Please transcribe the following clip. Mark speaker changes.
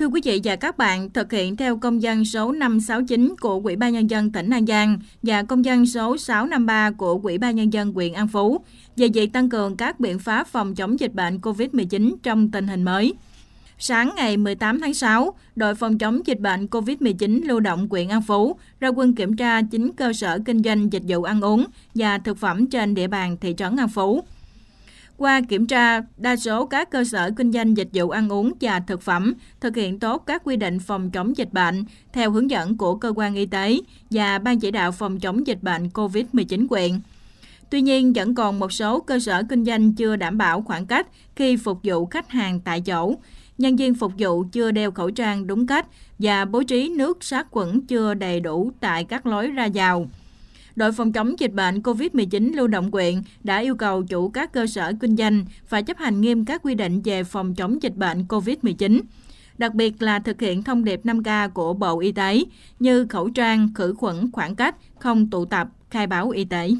Speaker 1: Thưa quý vị và các bạn, thực hiện theo công dân số 569 của Ủy ban nhân dân tỉnh An Giang và công dân số 653 của Ủy ban nhân dân huyện An Phú về việc tăng cường các biện pháp phòng chống dịch bệnh COVID-19 trong tình hình mới. Sáng ngày 18 tháng 6, đội phòng chống dịch bệnh COVID-19 lưu động huyện An Phú ra quân kiểm tra 9 cơ sở kinh doanh dịch vụ ăn uống và thực phẩm trên địa bàn thị trấn An Phú. Qua kiểm tra, đa số các cơ sở kinh doanh dịch vụ ăn uống và thực phẩm thực hiện tốt các quy định phòng chống dịch bệnh theo hướng dẫn của cơ quan y tế và ban chỉ đạo phòng chống dịch bệnh COVID-19 quyện. Tuy nhiên, vẫn còn một số cơ sở kinh doanh chưa đảm bảo khoảng cách khi phục vụ khách hàng tại chỗ. Nhân viên phục vụ chưa đeo khẩu trang đúng cách và bố trí nước sát khuẩn chưa đầy đủ tại các lối ra vào đội phòng chống dịch bệnh COVID-19 lưu động quyện đã yêu cầu chủ các cơ sở kinh doanh phải chấp hành nghiêm các quy định về phòng chống dịch bệnh COVID-19 đặc biệt là thực hiện thông điệp 5K của Bộ Y tế như khẩu trang, khử khuẩn, khoảng cách, không tụ tập, khai báo y tế.